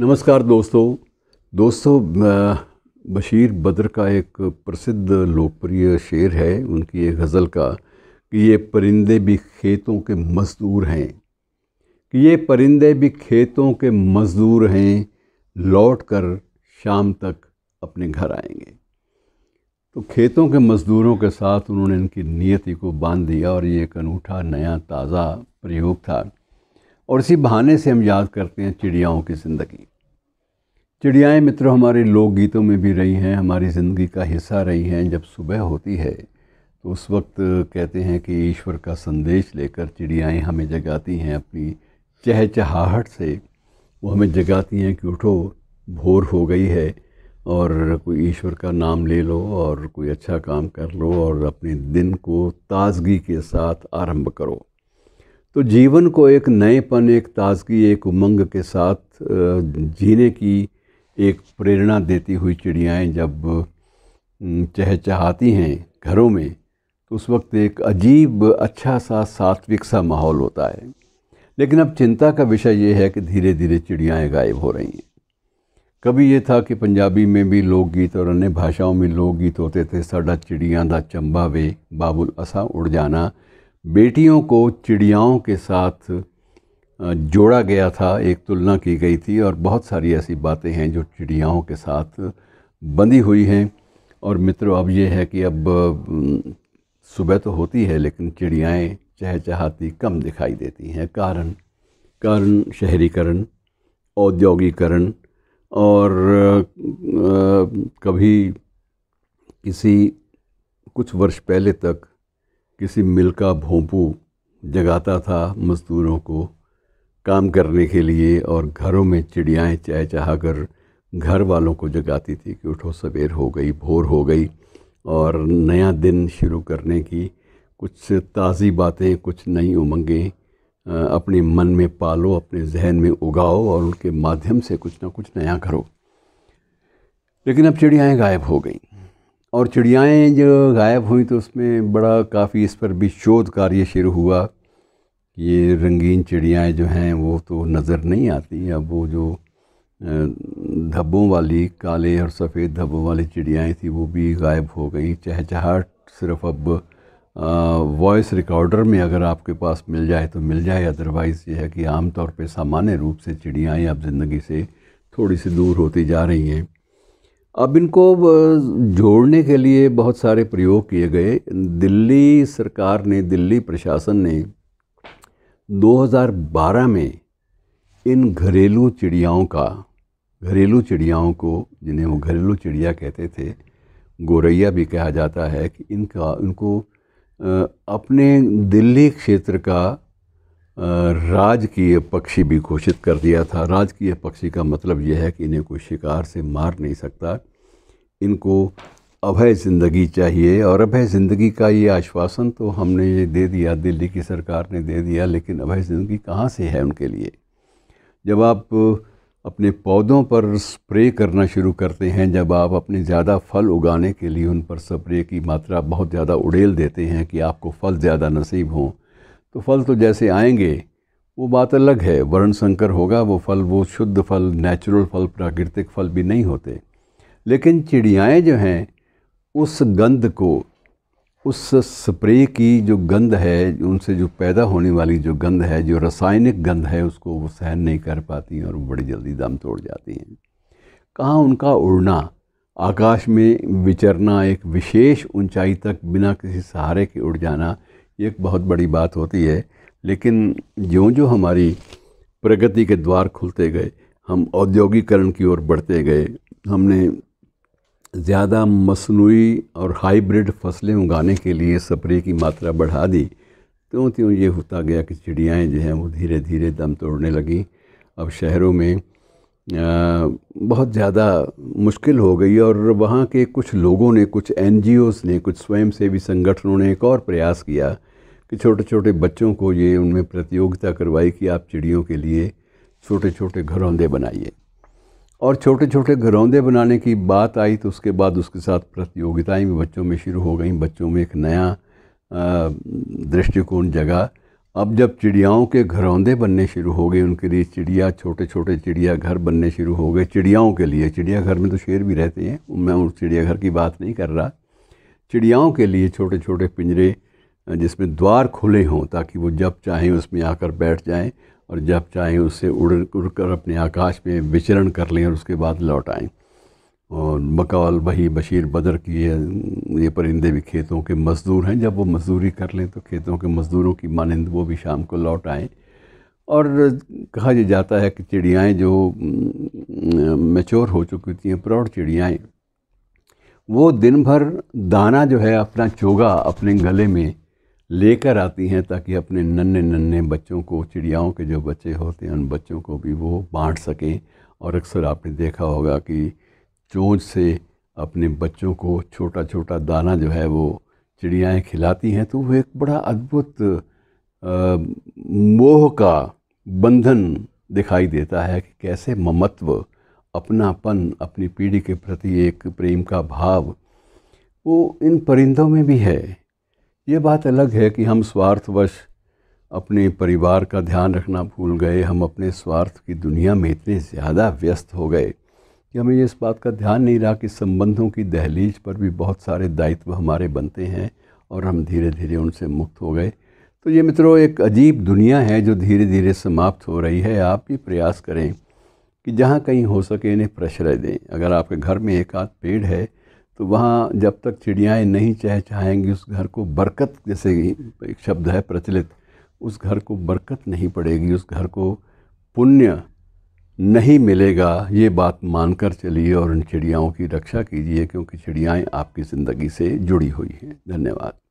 नमस्कार दोस्तों दोस्तों बशीर बद्र का एक प्रसिद्ध लोकप्रिय शेर है उनकी एक गज़ल का कि ये परिंदे भी खेतों के मज़दूर हैं कि ये परिंदे भी खेतों के मज़दूर हैं लौट कर शाम तक अपने घर आएंगे तो खेतों के मज़दूरों के साथ उन्होंने इनकी नियति को बांध दिया और ये एक अनूठा नया ताज़ा प्रयोग था और इसी बहाने से हम याद करते हैं चिड़ियाओं की ज़िंदगी चिड़ियाएँ मित्रों हमारे लोकगीतों में भी रही हैं हमारी ज़िंदगी का हिस्सा रही हैं जब सुबह होती है तो उस वक्त कहते हैं कि ईश्वर का संदेश लेकर चिड़ियाएँ हमें जगाती हैं अपनी चहचहाहट से वो हमें जगाती हैं कि उठो भोर हो गई है और कोई ईश्वर का नाम ले लो और कोई अच्छा काम कर लो और अपने दिन को ताजगी के साथ आरंभ करो तो जीवन को एक नएपन एक ताजगी एक उमंग के साथ जीने की एक प्रेरणा देती हुई चिड़ियाएँ जब चहचहाती हैं घरों में तो उस वक्त एक अजीब अच्छा सा सात्विक सा माहौल होता है लेकिन अब चिंता का विषय ये है कि धीरे धीरे चिड़ियाएँ गायब हो रही हैं कभी ये था कि पंजाबी में भी लोकगीत और अन्य भाषाओं में लोकगीत होते थे साडा चिड़िया दा चंबा वे बाबुल असा उड़ जाना बेटियों को चिड़ियाओं के साथ जोड़ा गया था एक तुलना की गई थी और बहुत सारी ऐसी बातें हैं जो चिड़ियाओं के साथ बंधी हुई हैं और मित्रों अब ये है कि अब सुबह तो होती है लेकिन चिड़ियाएँ चहचहाती कम दिखाई देती हैं कारण कारण शहरीकरण औद्योगिकरण और कभी किसी कुछ वर्ष पहले तक किसी मिल का भोंपू जगाता था मज़दूरों को काम करने के लिए और घरों में चिड़ियाएँ चाय चाह कर घर वालों को जगाती थी कि उठो सवेर हो गई भोर हो गई और नया दिन शुरू करने की कुछ ताज़ी बातें कुछ नई उमंगें अपने मन में पालो अपने जहन में उगाओ और उनके माध्यम से कुछ ना कुछ नया करो लेकिन अब चिड़ियाएँ गायब हो गई और चिड़ियाएँ जो गायब हुई तो उसमें बड़ा काफ़ी इस पर भी शोध कार्य शुरू हुआ ये रंगीन चिड़ियाएँ जो हैं वो तो नज़र नहीं आती अब वो जो धब्बों वाली काले और सफ़ेद धब्बों वाली चिड़ियाएँ थी वो भी गायब हो गई चहचहाट सिर्फ अब वॉइस रिकॉर्डर में अगर आपके पास मिल जाए तो मिल जाए अदरवाइज़ ये है कि आमतौर पर सामान्य रूप से चिड़ियाएँ अब ज़िंदगी से थोड़ी सी दूर होती जा रही हैं अब इनको जोड़ने के लिए बहुत सारे प्रयोग किए गए दिल्ली सरकार ने दिल्ली प्रशासन ने 2012 में इन घरेलू चिड़ियाओं का घरेलू चिड़ियाओं को जिन्हें वो घरेलू चिड़िया कहते थे गोरैया भी कहा जाता है कि इनका उनको अपने दिल्ली क्षेत्र का राजकीय पक्षी भी घोषित कर दिया था राजकीय पक्षी का मतलब यह है कि इन्हें कोई शिकार से मार नहीं सकता इनको अभय ज़िंदगी चाहिए और अभय ज़िंदगी का ये आश्वासन तो हमने ये दे दिया दिल्ली की सरकार ने दे दिया लेकिन अभय ज़िंदगी कहाँ से है उनके लिए जब आप अपने पौधों पर स्प्रे करना शुरू करते हैं जब आप अपने ज़्यादा फल उगाने के लिए उन पर स्प्रे की मात्रा बहुत ज़्यादा उड़ेल देते हैं कि आपको फल ज़्यादा नसीब हों तो फल तो जैसे आएंगे वो बात अलग है वर्ण संकर होगा वो फल वो शुद्ध फल नेचुरल फल प्राकृतिक फल भी नहीं होते लेकिन चिड़ियाएँ जो हैं उस गंध को उस स्प्रे की जो गंध है उनसे जो पैदा होने वाली जो गंध है जो रासायनिक गंध है उसको वो सहन नहीं कर पाती और बड़ी जल्दी दम तोड़ जाती हैं कहाँ उनका उड़ना आकाश में विचरना एक विशेष ऊंचाई तक बिना किसी सहारे के उड़ जाना ये एक बहुत बड़ी बात होती है लेकिन जो जो हमारी प्रगति के द्वार खुलते गए हम औद्योगिकरण की ओर बढ़ते गए हमने ज़्यादा मसनू और हाइब्रिड फसलें उगाने के लिए स्प्रे की मात्रा बढ़ा दी त्यों त्यों ये होता गया कि चिड़ियाएँ जो हैं वो धीरे धीरे दम तोड़ने लगीं अब शहरों में आ, बहुत ज़्यादा मुश्किल हो गई और वहाँ के कुछ लोगों ने कुछ एन ने कुछ स्वयंसेवी संगठनों ने एक और प्रयास किया कि छोटे छोटे बच्चों को ये उनमें प्रतियोगिता करवाई कि आप चिड़ियों के लिए छोटे छोटे घरौंदे बनाइए और छोटे छोटे घरौंदे बनाने की बात आई तो उसके बाद उसके साथ प्रतियोगिताएं भी बच्चों में शुरू हो गई बच्चों में एक नया दृष्टिकोण जगा अब जब चिड़ियाओं के घरौंदे बनने शुरू हो गए उनके लिए चिड़िया छोटे छोटे चिड़िया घर बनने शुरू हो गए चिड़ियाओं के लिए चिड़ियाघर में तो शेर भी रहते हैं मैं उस चिड़ियाघर की बात नहीं कर रहा चिड़ियाओं के लिए छोटे छोटे पिंजरे जिसमें द्वार खुले हों ताकि वो जब चाहें उसमें आकर बैठ जाएं और जब चाहें उससे उड़ उड़कर अपने आकाश में विचरण कर लें और उसके बाद लौट आएँ और बकौल बही बशीर बदर की ये ये परिंदे भी खेतों के मज़दूर हैं जब वो मज़दूरी कर लें तो खेतों के मज़दूरों की मानंद वो भी शाम को लौट आएँ और कहा यह जाता है कि चिड़ियाएँ जो मेच्योर हो चुकी थी हैं प्रौढ़ चिड़ियाएँ वो दिन भर दाना जो है अपना चोगा अपने गले में लेकर आती हैं ताकि अपने नन्हे नन्हे बच्चों को चिड़ियाओं के जो बच्चे होते हैं उन बच्चों को भी वो बांट सकें और अक्सर आपने देखा होगा कि चोंच से अपने बच्चों को छोटा छोटा दाना जो है वो चिड़ियाएं खिलाती हैं तो वो एक बड़ा अद्भुत मोह का बंधन दिखाई देता है कि कैसे ममत्व अपनापन अपनी पीढ़ी के प्रति एक प्रेम का भाव वो इन परिंदों में भी है ये बात अलग है कि हम स्वार्थवश अपने परिवार का ध्यान रखना भूल गए हम अपने स्वार्थ की दुनिया में इतने ज़्यादा व्यस्त हो गए कि हमें इस बात का ध्यान नहीं रहा कि संबंधों की दहलीज पर भी बहुत सारे दायित्व हमारे बनते हैं और हम धीरे धीरे उनसे मुक्त हो गए तो ये मित्रों एक अजीब दुनिया है जो धीरे धीरे समाप्त हो रही है आप भी प्रयास करें कि जहाँ कहीं हो सके इन्हें प्रश्रय दें अगर आपके घर में एक आध पेड़ है तो वहाँ जब तक चिड़ियाएँ नहीं चहचहाएँगी उस घर को बरकत जैसे एक शब्द है प्रचलित उस घर को बरकत नहीं पड़ेगी उस घर को पुण्य नहीं मिलेगा ये बात मानकर चलिए और इन चिड़ियाओं की रक्षा कीजिए क्योंकि चिड़ियाएँ आपकी ज़िंदगी से जुड़ी हुई हैं धन्यवाद